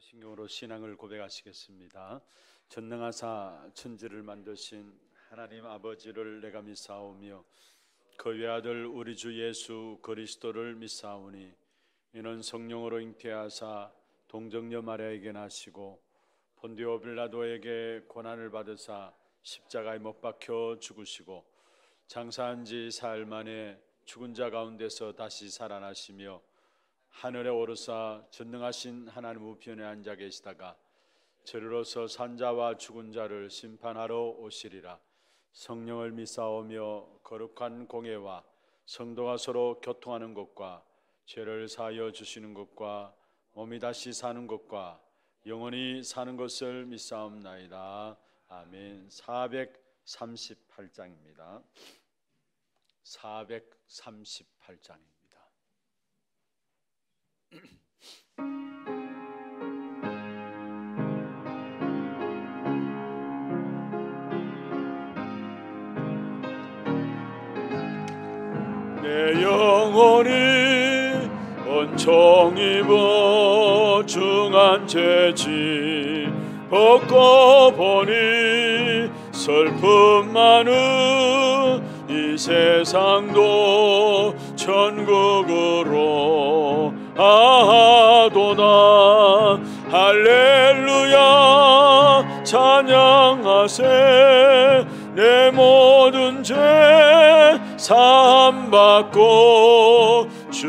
신경으로 신앙을 고백하시겠습니다. 전능하사 천지를 만드신 하나님 아버지를 내가 믿사오며 그의 아들 우리 주 예수 그리스도를 믿사오니 이는 성령으로 잉태하사 동정녀 마리아에게 나시고 본디오 빌라도에게 고난을 받으사 십자가에 못 박혀 죽으시고 장사한 지 사흘 만에 죽은 자 가운데서 다시 살아나시며 하늘에 오르사 전능하신 하나님 우편에 앉아 계시다가 저리로서 산자와 죽은 자를 심판하러 오시리라 성령을 믿사오며 거룩한 공예와 성도가 서로 교통하는 것과 죄를 사하여 주시는 것과 몸이 다시 사는 것과 영원히 사는 것을 믿사옵나이다 아멘 438장입니다 438장입니다 영원히 은총 입어 중한 죄지 벗고 보니 슬픔만은 이 세상도 천국으로 아하도다 할렐루야 찬양하세 내 모든 죄 삼받고 주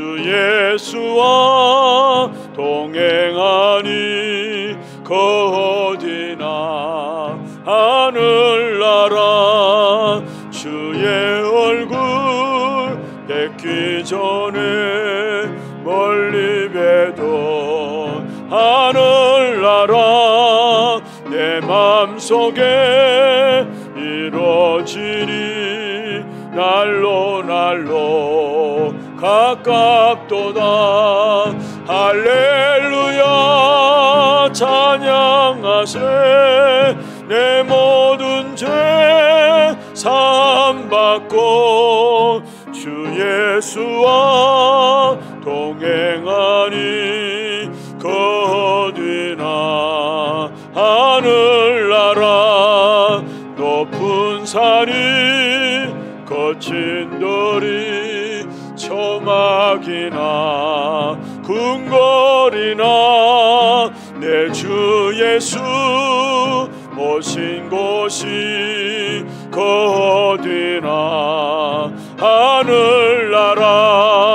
예수와 동행하니 거디나 그 하늘나라 주의 얼굴 뵙기 전에 멀리 뵈도 하늘나라 내 맘속에 이루어지리 날로 날로 가깝도다 할렐루야 찬양하세 내 모든 죄사받고주 예수와 동행하니 그 진돌이 초막이나 궁궐이나 내 주 예수 모신 곳이 거디나 그 하늘나라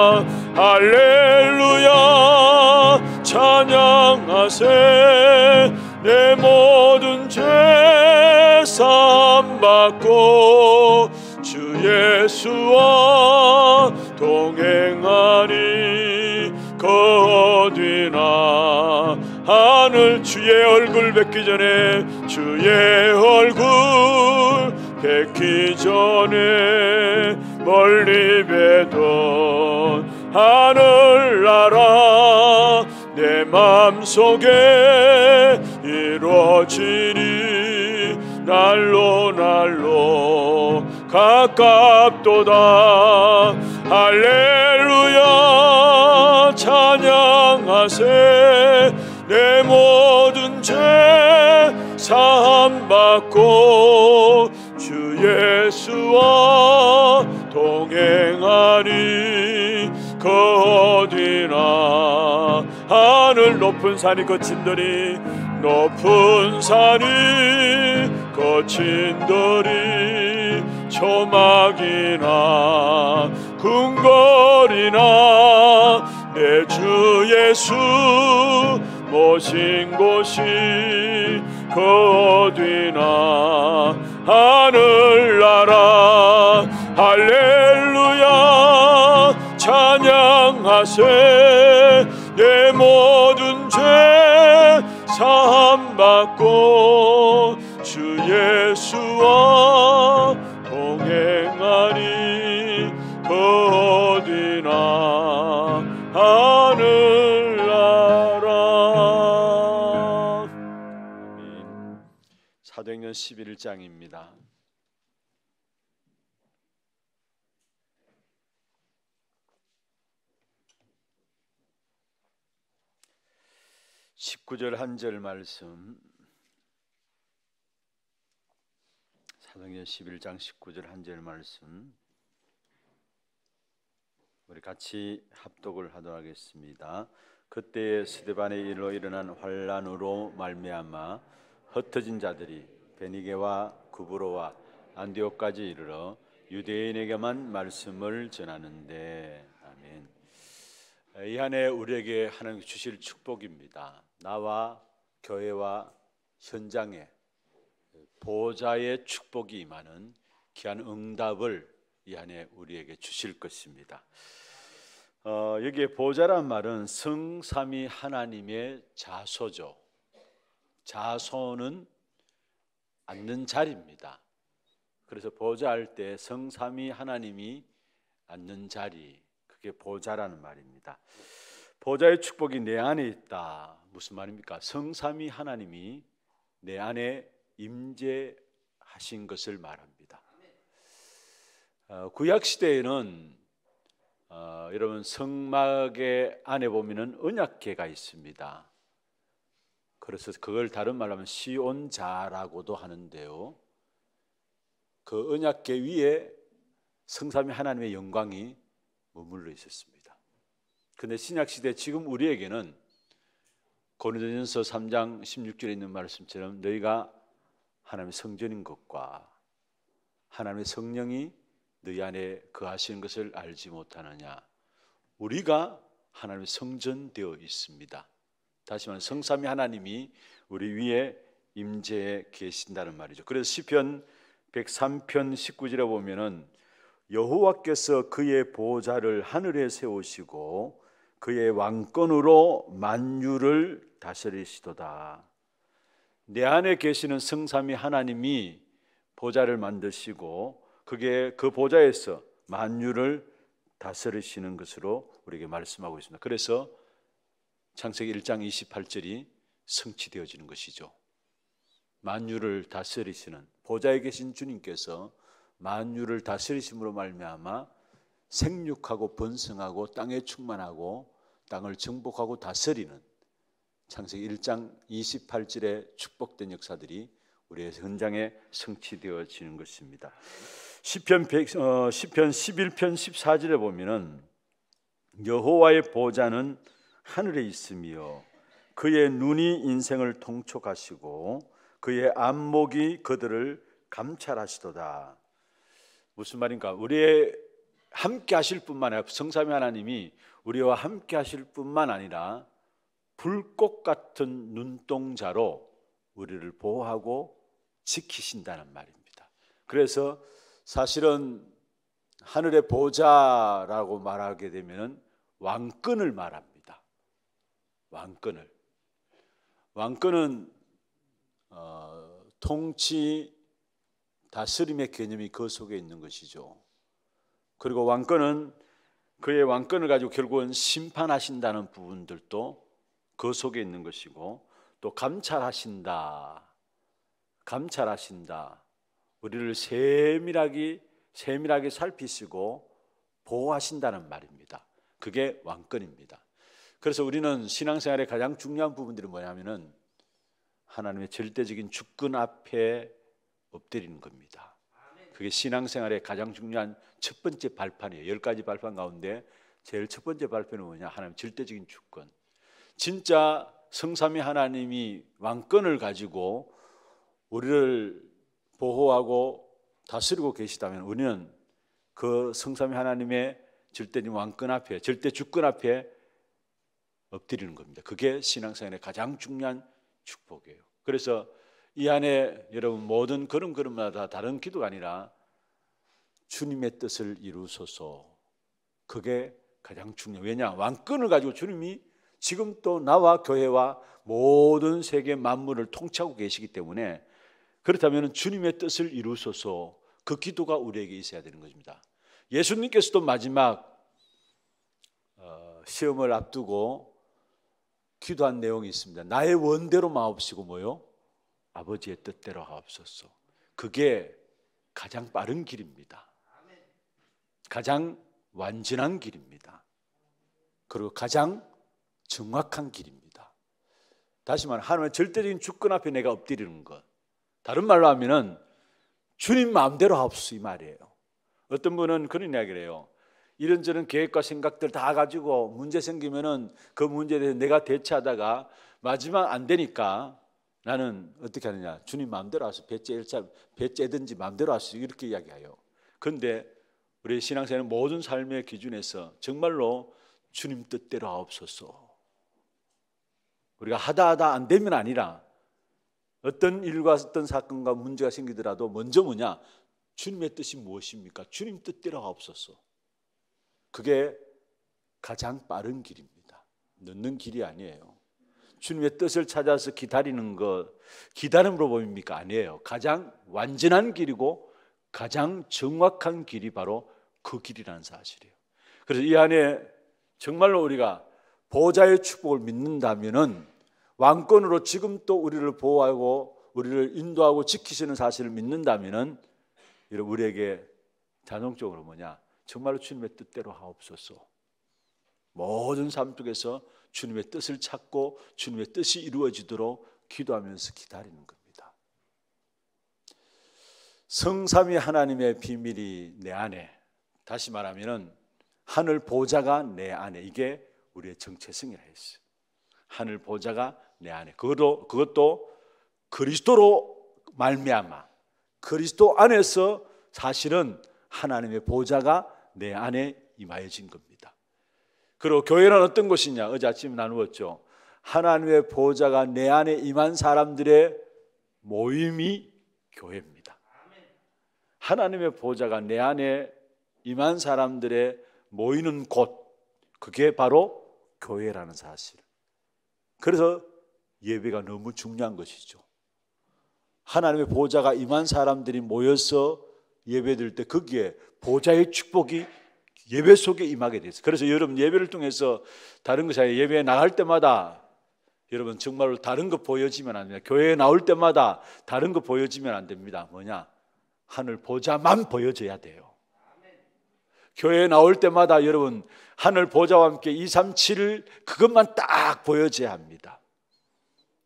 예수와 동행하니 거디나 그 하늘 주의 얼굴 뵙기 전에 주의 얼굴 뵙기 전에 멀리 뵈던 하늘나라 내 맘속에 이루어지니 날로 날로 가깝도다 할렐루야 찬양하세 내 모든 죄 사함받고 주 예수와 동행하니 그 어디나 하늘 높은 산이 거친더니 높은 산이 거친더니 초막이나 궁궐이나 내 주 예수 모신 곳이 그 어디나 하늘나라 할렐루야 찬양하세 내 예, 모든 죄 사함받고 주 예수와 사도행전 11장입니다. (19절) 한절 말씀 사도행전 11장 19절 한절 말씀 우리 같이 합독을 하도록 하겠습니다. 그때 스데반의 일로 일어난 환란으로 말미암아 흩어진 자들이 베니게와 구브로와 안디옥까지 이르러 유대인에게만 말씀을 전하는데 아멘. 이 한해 우리에게 하나 주실 축복입니다. 나와 교회와 현장에 보호자의 축복이 임하 귀한 응답을 이 한해 우리에게 주실 것입니다. 어, 여기에 보호자란 말은 성삼위 하나님의 자소죠. 자소는 앉는 자리입니다. 그래서 보좌할 때 성삼위 하나님이 앉는 자리 그게 보좌라는 말입니다. 보좌의 축복이 내 안에 있다. 무슨 말입니까? 성삼위 하나님이 내 안에 임재하신 것을 말합니다. 어, 구약 시대에는 어, 여러분 성막의 안에 보면은 언약궤가 있습니다. 그래서 그걸 다른 말로 하면 시온자라고도 하는데요. 그 언약계 위에 성삼위 하나님의 영광이 머물러 있었습니다. 근데 신약 시대 지금 우리에게는 고린도전서 3장 16절에 있는 말씀처럼 너희가 하나님의 성전인 것과 하나님의 성령이 너희 안에 그하시는 것을 알지 못하느냐 우리가 하나님의 성전 되어 있습니다. 다시 말해 성삼위 하나님이 우리 위에 임재해 계신다는 말이죠. 그래서 시편 103편 19절에 보면은 여호와께서 그의 보좌를 하늘에 세우시고 그의 왕권으로 만유를 다스리시도다. 내 안에 계시는 성삼위 하나님이 보좌를 만드시고 그게 그 보좌에서 만유를 다스리시는 것으로 우리에게 말씀하고 있습니다. 그래서 창세기 1장 28절이 성취되어지는 것이죠. 만유를 다스리시는 보좌에 계신 주님께서 만유를 다스리심으로 말미암아 생육하고 번성하고 땅에 충만하고 땅을 정복하고 다스리는 창세기 1장 28절의 축복된 역사들이 우리의 현장에 성취되어지는 것입니다. 시편 100, 어, 시편 11편 14절에 보면은 여호와의 보좌는 하늘에 있으며 그의 눈이 인생을 통촉하시고 그의 안목이 그들을 감찰하시도다. 무슨 말인가? 우리의 함께 하실 뿐만 아니라 성삼위 하나님이 우리와 함께 하실 뿐만 아니라 불꽃 같은 눈동자로 우리를 보호하고 지키신다는 말입니다. 그래서 사실은 하늘의 보좌라고 말하게 되면 왕끈을 말합니다. 왕권을. 왕권은 어, 통치 다스림의 개념이 그 속에 있는 것이죠. 그리고 왕권은 그의 왕권을 가지고 결국은 심판하신다는 부분들도 그 속에 있는 것이고 또 감찰하신다. 감찰하신다. 우리를 세밀하게 세밀하게 살피시고 보호하신다는 말입니다. 그게 왕권입니다. 그래서 우리는 신앙생활의 가장 중요한 부분들이 뭐냐면은 하나님의 절대적인 주권 앞에 엎드리는 겁니다. 그게 신앙생활의 가장 중요한 첫 번째 발판이에요. 열 가지 발판 가운데 제일 첫 번째 발판은 뭐냐? 하나님 절대적인 주권. 진짜 성삼위 하나님이 왕권을 가지고 우리를 보호하고 다스리고 계시다면 우리는 그 성삼위 하나님의 절대적인 왕권 앞에 절대 주권 앞에 엎드리는 겁니다. 그게 신앙생활의 가장 중요한 축복이에요. 그래서 이 안에 여러분 모든 걸음걸음마다 다른 기도가 아니라 주님의 뜻을 이루소서. 그게 가장 중요. 왜냐? 왕권을 가지고 주님이 지금 또 나와 교회와 모든 세계 만물을 통치하고 계시기 때문에 그렇다면 주님의 뜻을 이루소서. 그 기도가 우리에게 있어야 되는 것입니다. 예수님께서도 마지막 어, 시험을 앞두고 기도한 내용이 있습니다. 나의 원대로 마옵시고 뭐요? 아버지의 뜻대로 하옵소서. 그게 가장 빠른 길입니다. 가장 완전한 길입니다. 그리고 가장 정확한 길입니다. 다시 말해 하나님의 절대적인 주권 앞에 내가 엎드리는 것. 다른 말로 하면은 주님 마음대로 하옵소 이 말이에요. 어떤 분은 그런 이야기를 해요. 이런저런 계획과 생각들 다 가지고 문제 생기면은 그 문제에 대해서 내가 대처하다가 마지막 안 되니까 나는 어떻게 하느냐 주님 마음대로 하세요 배째일자 배째든지 마음대로 하세요 이렇게 이야기해요. 그런데 우리 신앙생활 모든 삶의 기준에서 정말로 주님 뜻대로 하옵소서. 우리가 하다 하다 안 되면 아니라 어떤 일과 어떤 사건과 문제가 생기더라도 먼저 뭐냐 주님의 뜻이 무엇입니까? 주님 뜻대로 하옵소서. 그게 가장 빠른 길입니다. 늦는 길이 아니에요. 주님의 뜻을 찾아서 기다리는 것, 기다림으로 보입니까? 아니에요. 가장 완전한 길이고 가장 정확한 길이 바로 그 길이라는 사실이에요. 그래서 이 안에 정말로 우리가 보좌의 축복을 믿는다면은 왕권으로 지금 또 우리를 보호하고 우리를 인도하고 지키시는 사실을 믿는다면은 우리에게 자동적으로 뭐냐 정말로 주님의 뜻대로 하옵소서. 모든 삶 속에서 주님의 뜻을 찾고 주님의 뜻이 이루어지도록 기도하면서 기다리는 겁니다. 성삼위 하나님의 비밀이 내 안에 다시 말하면은 하늘 보좌가 내 안에 이게 우리의 정체성이라 했어요. 하늘 보좌가 내 안에 그것도 그것도 그리스도로 말미암아 그리스도 안에서 사실은 하나님의 보좌가 내 안에 임하여진 겁니다. 그리고 교회는 어떤 것이냐? 어제 아침에 나누었죠. 하나님의 보좌가 내 안에 임한 사람들의 모임이 교회입니다. 하나님의 보좌가 내 안에 임한 사람들의 모이는 곳, 그게 바로 교회라는 사실. 그래서 예배가 너무 중요한 것이죠. 하나님의 보좌가 임한 사람들이 모여서 예배드릴 때 거기에 보좌의 축복이 예배 속에 임하게 되어 있어요. 그래서 여러분 예배를 통해서 다른 것이 아 예배에 나갈 때마다 여러분 정말로 다른 거 보여지면 안 됩니다. 교회에 나올 때마다 다른 거 보여지면 안 됩니다. 뭐냐? 하늘 보좌만 보여져야 돼요. 교회에 나올 때마다 여러분 하늘 보좌와 함께 2, 3, 7을 그것만 딱 보여져야 합니다.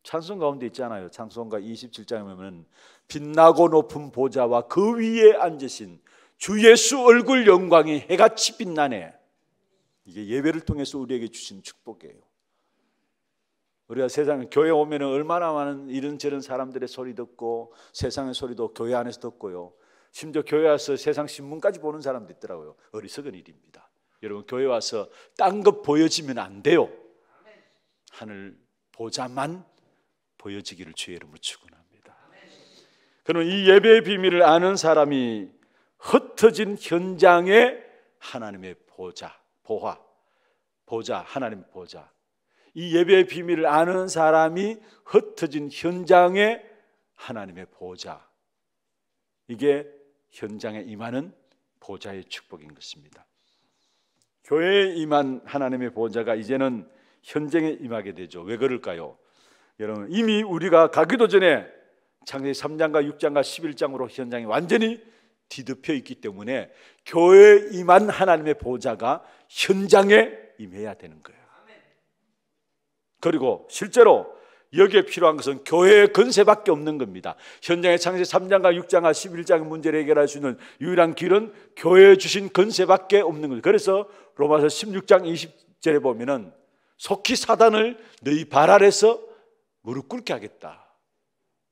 찬송 가운데 있잖아요. 찬송가 27장에 보면 빛나고 높은 보좌와 그 위에 앉으신 주 예수 얼굴 영광이 해같이 빛나네. 이게 예배를 통해서 우리에게 주신 축복이에요. 우리가 세상에 교회 오면 얼마나 많은 이런저런 사람들의 소리 듣고 세상의 소리도 교회 안에서 듣고요. 심지어 교회 와서 세상 신문까지 보는 사람도 있더라고요. 어리석은 일입니다. 여러분 교회 와서 딴 것 보여지면 안 돼요. 하늘 보자만 보여지기를 주의 이름으로 축원합니다. 그는 이 예배의 비밀을 아는 사람이 흩어진 현장에 하나님의 보좌, 보화, 보좌, 하나님 보좌. 이 예배의 비밀을 아는 사람이 흩어진 현장에 하나님의 보좌. 이게 현장에 임하는 보좌의 축복인 것입니다. 교회에 임한 하나님의 보좌가 이제는 현장에 임하게 되죠. 왜 그럴까요? 여러분 이미 우리가 가기도 전에 창세기 3장과 6장과 11장으로 현장이 완전히 뒤덮여 있기 때문에 교회에 임한 하나님의 보좌가 현장에 임해야 되는 거예요. 그리고 실제로 여기에 필요한 것은 교회의 근세밖에 없는 겁니다. 현장의 창세 3장과 6장과 11장의 문제를 해결할 수 있는 유일한 길은 교회에 주신 근세밖에 없는 거예요. 그래서 로마서 16장 20절에 보면은 속히 사단을 너희 발 아래서 무릎 꿇게 하겠다.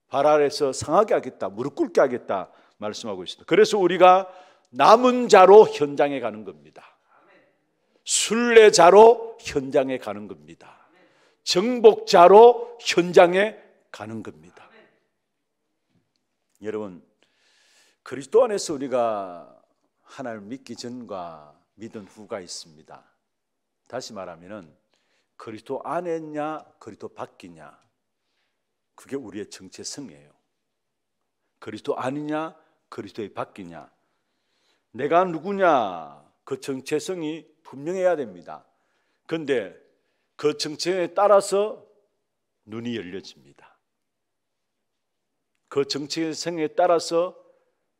발 아래서 상하게 하겠다. 무릎 꿇게 하겠다. 말씀하고 있습니다. 그래서 우리가 남은 자로 현장에 가는 겁니다. 순례자로 현장에 가는 겁니다. 정복자로 현장에 가는 겁니다. 여러분, 그리스도 안에서 우리가 하나님을 믿기 전과 믿은 후가 있습니다. 다시 말하면 그리스도 안에냐, 그리스도 밖이냐. 그게 우리의 정체성이에요. 그리스도 아니냐, 그리스도의 바뀌냐. 내가 누구냐, 그 정체성이 분명해야 됩니다. 근데 그정체에 따라서 눈이 열려집니다. 그 정체성에 따라서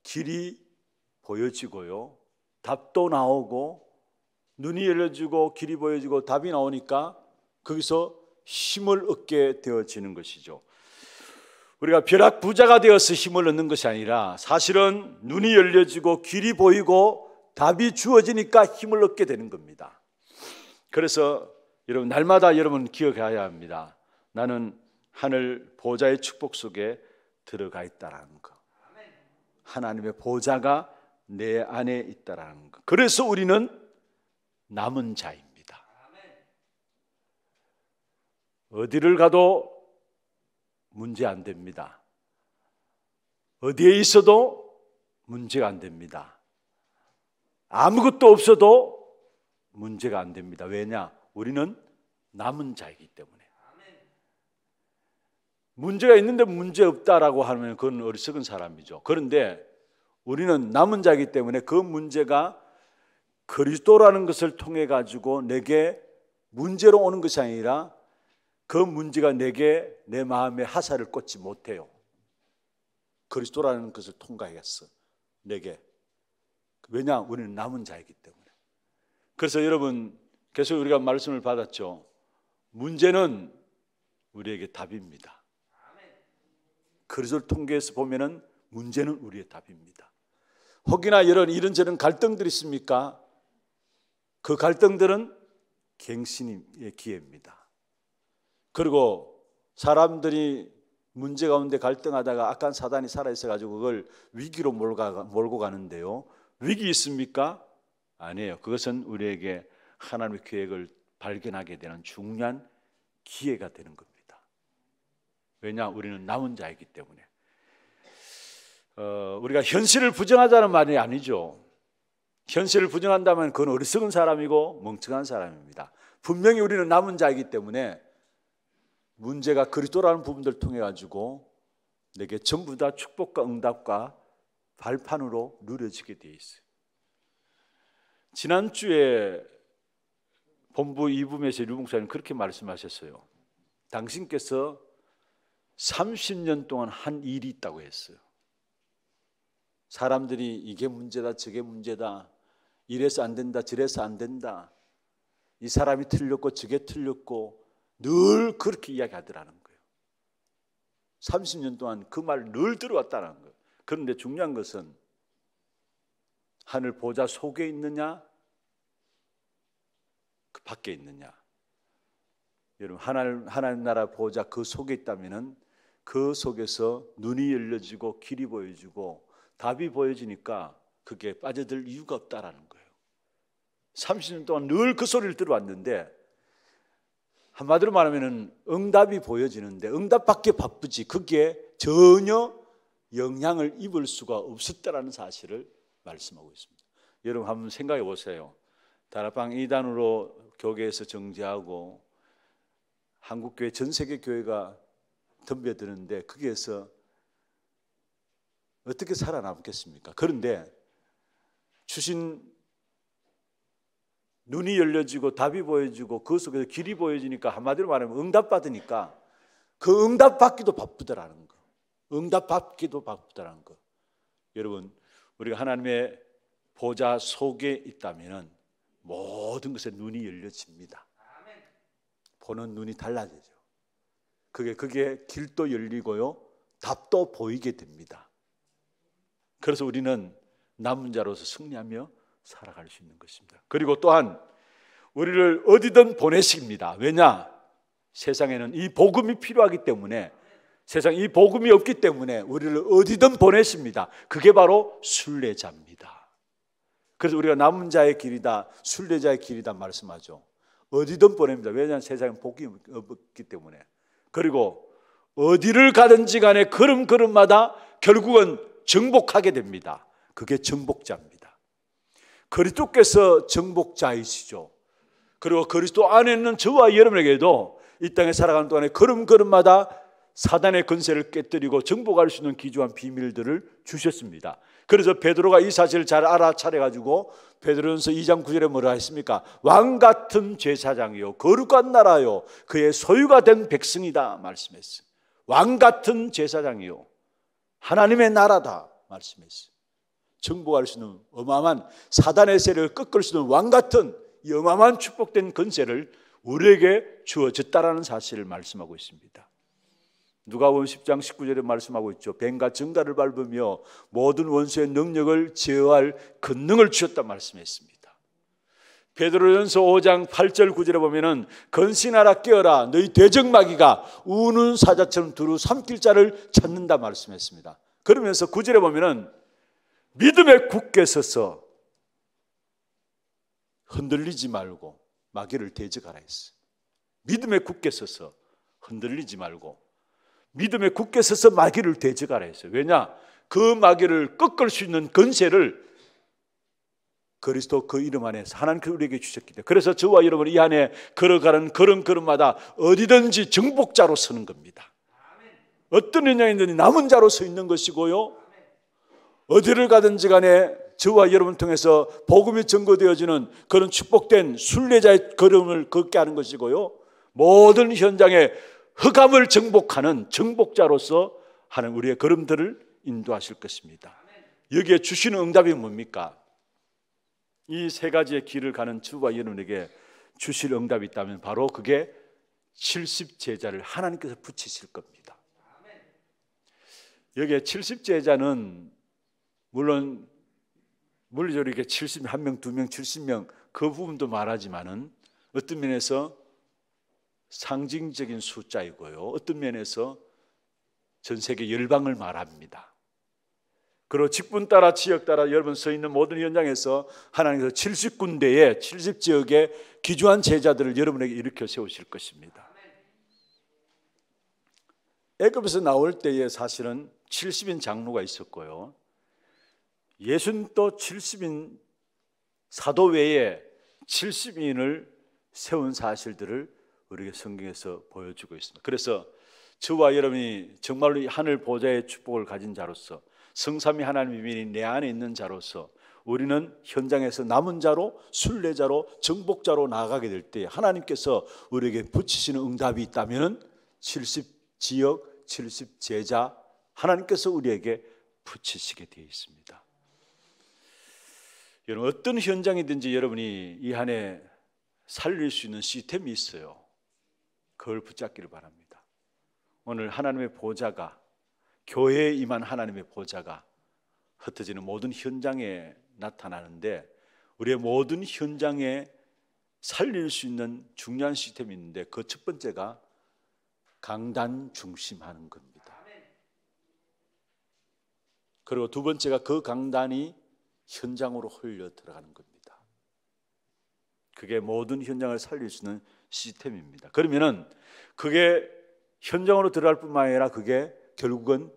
길이 보여지고요. 답도 나오고 눈이 열려지고 길이 보여지고 답이 나오니까 거기서 힘을 얻게 되어지는 것이죠. 우리가 벼락 부자가 되어서 힘을 얻는 것이 아니라 사실은 눈이 열려지고 길이 보이고 답이 주어지니까 힘을 얻게 되는 겁니다. 그래서 여러분 날마다 여러분 기억해야 합니다. 나는 하늘 보좌의 축복 속에 들어가 있다라는 것. 하나님의 보좌가 내 안에 있다라는 것. 그래서 우리는 남은 자입니다. 어디를 가도 문제 안 됩니다. 어디에 있어도 문제가 안 됩니다. 아무것도 없어도 문제가 안 됩니다. 왜냐? 우리는 남은 자이기 때문에. 문제가 있는데 문제 없다라고 하면 그건 어리석은 사람이죠. 그런데 우리는 남은 자이기 때문에 그 문제가 그리스도라는 것을 통해 가지고 내게 문제로 오는 것이 아니라 그 문제가 내게 내 마음에 하사를 꽂지 못해요. 그리스도라는 것을 통과했어. 내게. 왜냐? 우리는 남은 자이기 때문에. 그래서 여러분, 계속 우리가 말씀을 받았죠. 문제는 우리에게 답입니다. 그리스도를 통계서 보면은 문제는 우리의 답입니다. 혹이나 이런 이런저런 갈등들이 있습니까? 그 갈등들은 갱신의 기회입니다. 그리고 사람들이 문제 가운데 갈등하다가 악한 사단이 살아있어가지고 그걸 위기로 몰고 가는데요. 위기 있습니까? 아니에요. 그것은 우리에게 하나님의 계획을 발견하게 되는 중요한 기회가 되는 겁니다. 왜냐? 우리는 남은 자이기 때문에. 어, 우리가 현실을 부정하자는 말이 아니죠. 현실을 부정한다면 그건 어리석은 사람이고 멍청한 사람입니다. 분명히 우리는 남은 자이기 때문에 문제가 그리스도라는 부분들 통해 가지고 내게 전부 다 축복과 응답과 발판으로 누려지게 돼 있어요. 지난주에 본부 2부에서 류봉사님 그렇게 말씀하셨어요. 당신께서 30년 동안 한 일이 있다고 했어요. 사람들이 이게 문제다, 저게 문제다, 이래서 안 된다, 저래서 안 된다, 이 사람이 틀렸고, 저게 틀렸고, 늘 그렇게 이야기하더라는 거예요. 30년 동안 그 말을 늘 들어왔다는 거예요. 그런데 중요한 것은 하늘 보좌 속에 있느냐 그 밖에 있느냐 여러분 하나님, 하나님 나라 보좌 그 속에 있다면은 그 속에서 눈이 열려지고 길이 보여지고 답이 보여지니까 그게 빠져들 이유가 없다라는 거예요. 30년 동안 늘 그 소리를 들어왔는데 한마디로 말하면 응답이 보여지는데 응답밖에 바쁘지 그게 전혀 영향을 입을 수가 없었다라는 사실을 말씀하고 있습니다. 여러분 한번 생각해 보세요. 다락방 이단으로 교계에서 정지하고 한국교회 전 세계 교회가 덤벼드는데 거기에서 어떻게 살아남겠습니까? 그런데 추신 눈이 열려지고 답이 보여지고 그 속에서 길이 보여지니까 한마디로 말하면 응답받으니까 그 응답받기도 바쁘더라는 거. 응답받기도 바쁘더라는 거. 여러분, 우리가 하나님의 보좌 속에 있다면 모든 것에 눈이 열려집니다. 보는 눈이 달라지죠. 그게 그게 길도 열리고요. 답도 보이게 됩니다. 그래서 우리는 남은 자로서 승리하며 살아갈 수 있는 것입니다. 그리고 또한 우리를 어디든 보내십니다. 왜냐? 세상에는 이 복음이 필요하기 때문에 세상 이 복음이 없기 때문에 우리를 어디든 보내십니다. 그게 바로 순례자입니다. 그래서 우리가 남은 자의 길이다, 순례자의 길이다 말씀하죠. 어디든 보냅니다. 왜냐하면 세상에 복이 없기 때문에. 그리고 어디를 가든지 간에 걸음걸음마다 결국은 정복하게 됩니다. 그게 정복자입니다. 그리스도께서 정복자이시죠. 그리고 그리스도 안에 있는 저와 여러분에게도 이 땅에 살아가는 동안에 걸음걸음마다 사단의 근세를 깨뜨리고 정복할 수 있는 기조한 비밀들을 주셨습니다. 그래서 베드로가 이 사실을 잘 알아차려 가지고 베드로전서 2장 9절에 뭐라 했습니까? 왕 같은 제사장이요 거룩한 나라요 그의 소유가 된 백성이다 말씀했어요. 왕 같은 제사장이요 하나님의 나라다 말씀했어요. 정복할 수 있는 어마어마한 사단의 세를 력 꺾을 수 있는 왕 같은 이 어마어마한 축복된 근세를 우리에게 주어졌다라는 사실을 말씀하고 있습니다. 누가복음 10장 19절에 말씀하고 있죠. 뱀과 증가를 밟으며 모든 원수의 능력을 제어할 근능을 주셨다 말씀했습니다. 베드로전서 5장 8절 9절에 보면은 건신하라 깨어라 너희 대적마귀가 우는 사자처럼 두루 삼킬 자를 찾는다 말씀했습니다. 그러면서 9절에 보면은 믿음에 굳게 서서 흔들리지 말고 마귀를 대적하라 했어 믿음에 굳게 서서 흔들리지 말고 믿음에 굳게 서서 마귀를 대적하라 했어 왜냐? 그 마귀를 꺾을 수 있는 근세를 그리스도 그 이름 안에 하나님께서 우리에게 주셨기 때문에 그래서 저와 여러분이 이 안에 걸어가는 그런 걸음마다 어디든지 정복자로 서는 겁니다. 어떤 인연이든지 남은 자로 서 있는 것이고요. 어디를 가든지 간에 저와 여러분 을 통해서 복음이 증거되어지는 그런 축복된 순례자의 걸음을 걷게 하는 것이고요. 모든 현장에 흑암을 정복하는 정복자로서 하는 우리의 걸음들을 인도하실 것입니다. 여기에 주시는 응답이 뭡니까? 이 세 가지의 길을 가는 주와 여러분에게 주실 응답이 있다면 바로 그게 70 제자를 하나님께서 붙이실 겁니다. 여기에 70 제자는 물론 물리적으로 이게 71명, 2명, 70명 그 부분도 말하지만은 어떤 면에서 상징적인 숫자이고요. 어떤 면에서 전 세계 열방을 말합니다. 그리고 직분 따라 지역 따라 여러분 서 있는 모든 현장에서 하나님께서 70군데에 70지역에 기주한 제자들을 여러분에게 일으켜 세우실 것입니다. 애굽에서 나올 때에 사실은 70인 장로가 있었고요. 예순또 70인 사도 외에 70인을 세운 사실들을 우리에게 성경에서 보여주고 있습니다. 그래서 저와 여러분이 정말로 하늘 보좌의 축복을 가진 자로서 성삼위 하나님이 내 안에 있는 자로서 우리는 현장에서 남은 자로 순례자로 정복자로 나가게될 때 하나님께서 우리에게 붙이시는 응답이 있다면 70 지역 70 제자 하나님께서 우리에게 붙이시게 되어 있습니다. 여러분 어떤 현장이든지 여러분이 이 안에 살릴 수 있는 시스템이 있어요. 그걸 붙잡기를 바랍니다. 오늘 하나님의 보좌가 교회에 임한 하나님의 보좌가 흩어지는 모든 현장에 나타나는데 우리의 모든 현장에 살릴 수 있는 중요한 시스템이 있는데 그 첫 번째가 강단 중심하는 겁니다. 그리고 두 번째가 그 강단이 현장으로 흘려 들어가는 겁니다. 그게 모든 현장을 살릴 수 있는 시스템입니다. 그러면은 그게 현장으로 들어갈 뿐만 아니라 그게 결국은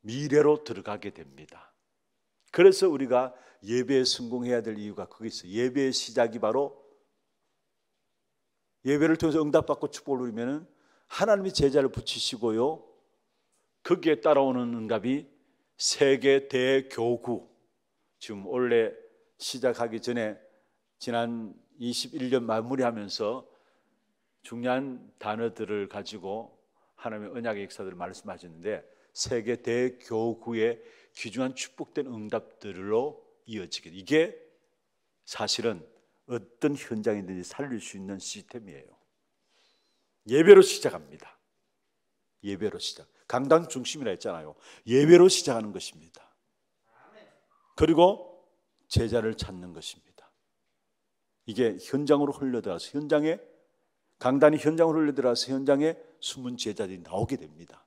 미래로 들어가게 됩니다. 그래서 우리가 예배에 성공해야 될 이유가 거기 있어요. 예배의 시작이 바로 예배를 통해서 응답받고 축복을 누리면 하나님이 제자를 붙이시고요. 거기에 따라오는 응답이 세계 대교구 지금 원래 시작하기 전에 지난 21년 마무리하면서 중요한 단어들을 가지고 하나님의 언약의 역사들을 말씀하셨는데 세계 대교구의 귀중한 축복된 응답들로 이어지게 이게 사실은 어떤 현장이든지 살릴 수 있는 시스템이에요. 예배로 시작합니다. 예배로 시작. 강당 중심이라 했잖아요. 예배로 시작하는 것입니다. 그리고 제자를 찾는 것입니다. 이게 현장으로 흘러들어서 현장에 강단이 현장으로 흘러들어서 현장에 숨은 제자들이 나오게 됩니다.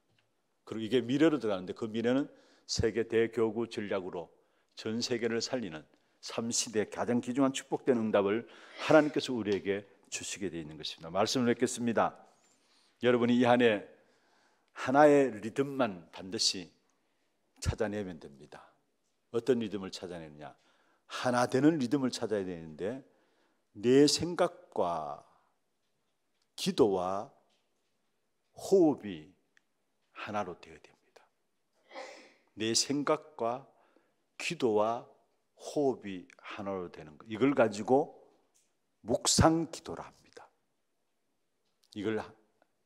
그리고 이게 미래로 들어가는데 그 미래는 세계 대교구 전략으로 전 세계를 살리는 3시대 가장 귀중한 축복된 응답을 하나님께서 우리에게 주시게 되어 있는 것입니다. 말씀을 뵙겠습니다. 여러분이 이 한해 하나의 리듬만 반드시 찾아내면 됩니다. 어떤 리듬을 찾아내느냐? 하나 되는 리듬을 찾아야 되는데 내 생각과 기도와 호흡이 하나로 되어야 됩니다. 내 생각과 기도와 호흡이 하나로 되는 것. 이걸 가지고 묵상 기도라 합니다. 이걸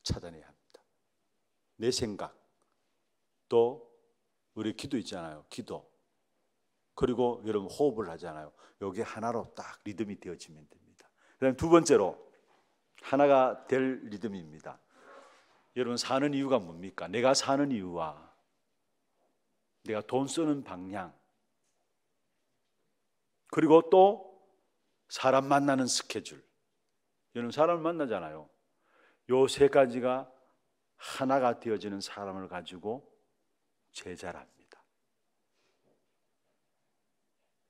찾아내야 합니다. 내 생각 또 우리 기도 있잖아요. 기도. 그리고 여러분 호흡을 하잖아요. 여기 하나로 딱 리듬이 되어지면 됩니다. 그다음 두 번째로 하나가 될 리듬입니다. 여러분 사는 이유가 뭡니까? 내가 사는 이유와 내가 돈 쓰는 방향 그리고 또 사람 만나는 스케줄 여러분 사람을 만나잖아요. 요 세 가지가 하나가 되어지는 사람을 가지고 제자랍니다.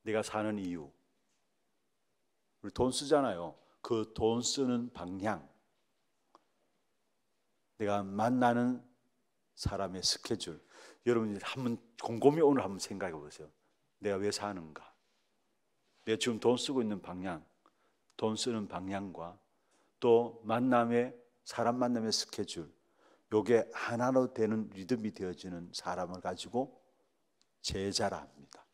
내가 사는 이유. 우리 돈 쓰잖아요. 그 돈 쓰는 방향. 내가 만나는 사람의 스케줄. 여러분 한번 곰곰이 오늘 한번 생각해 보세요. 내가 왜 사는가? 내가 지금 돈 쓰고 있는 방향, 돈 쓰는 방향과 또 만남의 사람 만남의 스케줄, 요게 하나로 되는 리듬이 되어지는 사람을 가지고 제자라 합니다.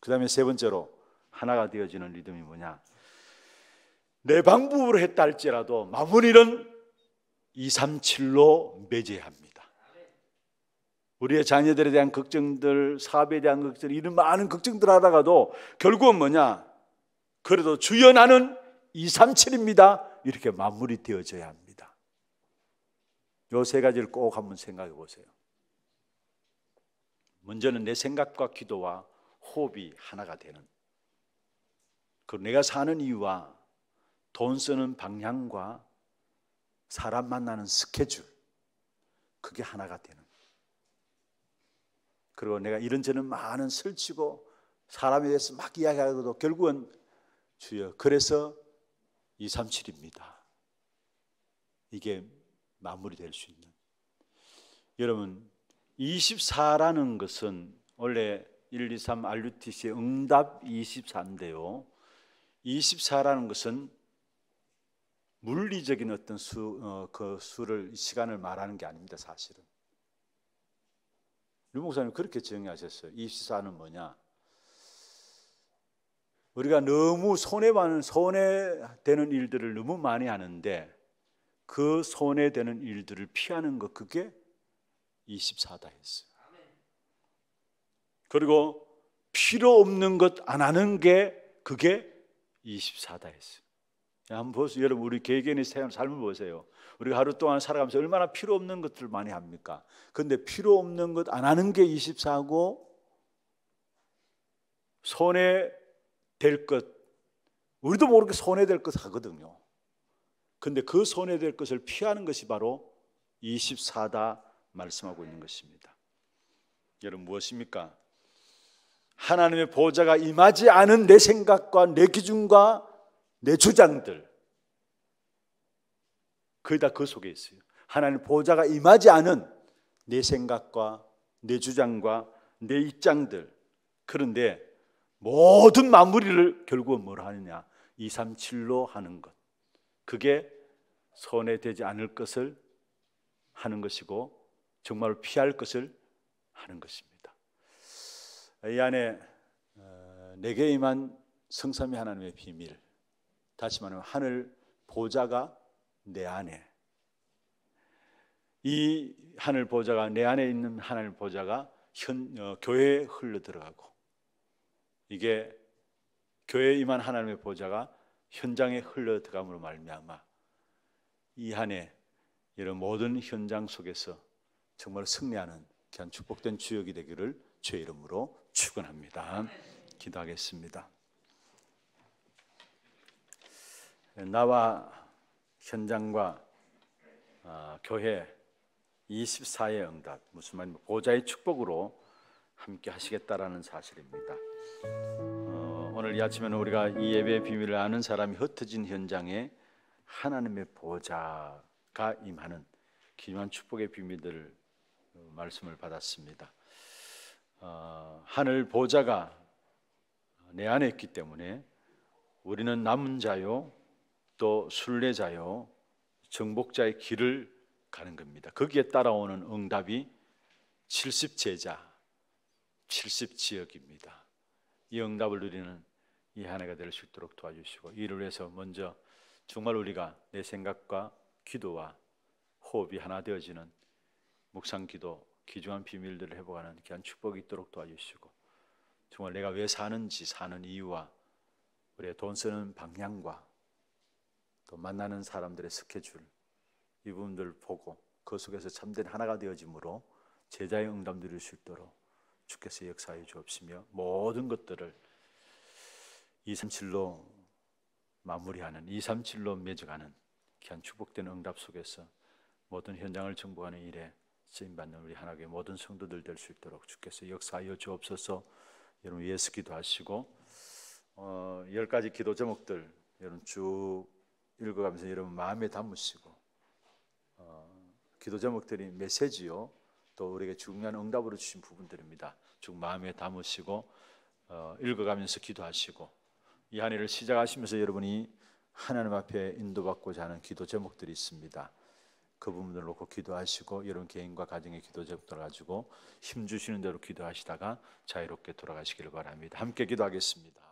그 다음에 세 번째로 하나가 되어지는 리듬이 뭐냐? 내 방법으로 했다 할지라도 마무리는 237로 매제합니다. 우리의 자녀들에 대한 걱정들, 사업에 대한 걱정, 이런 많은 걱정들 하다가도 결국은 뭐냐? 그래도 주여 나는 237입니다. 이렇게 마무리 되어져야 합니다. 요 세 가지를 꼭 한번 생각해 보세요. 먼저는 내 생각과 기도와 호흡이 하나가 되는 그 내가 사는 이유와 돈 쓰는 방향과 사람 만나는 스케줄 그게 하나가 되는 그리고 내가 이런저런 많은 설치고 사람에 대해서 막 이야기하고도 결국은 주여 그래서 237입니다 이게 마무리될 수 있는 여러분 24라는 것은 원래 1, 2, 3 RUTC의 응답 24인데요. 24라는 것은 물리적인 어떤 수, 어, 그 수를, 시간을 말하는 게 아닙니다, 사실은. 류 목사님 그렇게 정의하셨어요. 24는 뭐냐? 우리가 너무 손해받 손해되는 일들을 너무 많이 하는데 그 손해되는 일들을 피하는 것, 그게 24다 했어요. 그리고 필요 없는 것 안 하는 게 그게 24다 했어요. 한번 보세요. 여러분 우리 개개인의 삶을 보세요. 우리 하루 동안 살아가면서 얼마나 필요 없는 것들을 많이 합니까? 근데 필요 없는 것 안 하는 게 24고 손해 될 것, 우리도 모르게 손해 될것 하거든요. 근데 그 손해 될 것을 피하는 것이 바로 24다 말씀하고 있는 것입니다. 여러분 무엇입니까? 하나님의 보좌가 임하지 않은 내 생각과 내 기준과 내 주장들 그게 다그 속에 있어요. 하나님 보좌가 임하지 않은 내 생각과 내 주장과 내 입장들 그런데 모든 마무리를 결국은 뭘 하느냐 2, 3, 7로 하는 것 그게 손에 되지 않을 것을 하는 것이고 정말 피할 것을 하는 것입니다. 이 안에 내게 어, 임한 네 성삼위 하나님의 비밀 다시 말하면 하늘 보좌가 내 안에 이 하늘 보좌가 내 안에 있는 하늘 보좌가 현 어, 교회에 흘러 들어가고 이게 교회에 임한 하나님의 보좌가 현장에 흘러 들어감으로 말미암아 이 안에 이런 모든 현장 속에서 정말 승리하는 그냥 축복된 주역이 되기를 주의 이름으로 축원합니다. 기도하겠습니다. 나와 현장과 어, 교회 24의 응답 무슨 말이면 보좌의 축복으로 함께 하시겠다라는 사실입니다. 어, 오늘 이 아침에는 우리가 이예배 비밀을 아는 사람이 흩어진 현장에 하나님의 보좌가 임하는 기묘한 축복의 비밀들을 어, 말씀을 받았습니다. 어, 하늘 보좌가 내 안에 있기 때문에 우리는 남은 자요 또 순례자요 정복자의 길을 가는 겁니다. 거기에 따라오는 응답이 70 제자, 70 지역입니다. 이 응답을 누리는 이 하나가 될 수 있도록 도와주시고 이를 위해서 먼저 정말 우리가 내 생각과 기도와 호흡이 하나 되어지는 묵상 기도 귀중한 비밀들을 회복하는 귀한 축복이 있도록 도와주시고 정말 내가 왜 사는지 사는 이유와 우리의 돈 쓰는 방향과 또 만나는 사람들의 스케줄 이 부분들 보고 그 속에서 참된 하나가 되어짐으로 제자의 응답 드릴 수 있도록 주께서 역사해 주옵시며 모든 것들을 237로 마무리하는 237로 맺어가는 귀한 축복된 응답 속에서 모든 현장을 정복하는 일에 쓰임받는 우리 하나님의 모든 성도들 될 수 있도록 주께서 역사하여 주옵소서 여러분 예수 기도하시고 어, 열 가지 기도 제목들 여러분 쭉 읽어가면서 여러분 마음에 담으시고 어, 기도 제목들이 메시지요 또 우리에게 중요한 응답으로 주신 부분들입니다 쭉 마음에 담으시고 어, 읽어가면서 기도하시고 이 한 해를 시작하시면서 여러분이 하나님 앞에 인도받고자 하는 기도 제목들이 있습니다 그 부분들 놓고 기도하시고 여러분 개인과 가정의 기도 제목들 가지고 힘 주시는 대로 기도하시다가 자유롭게 돌아가시기를 바랍니다. 함께 기도하겠습니다.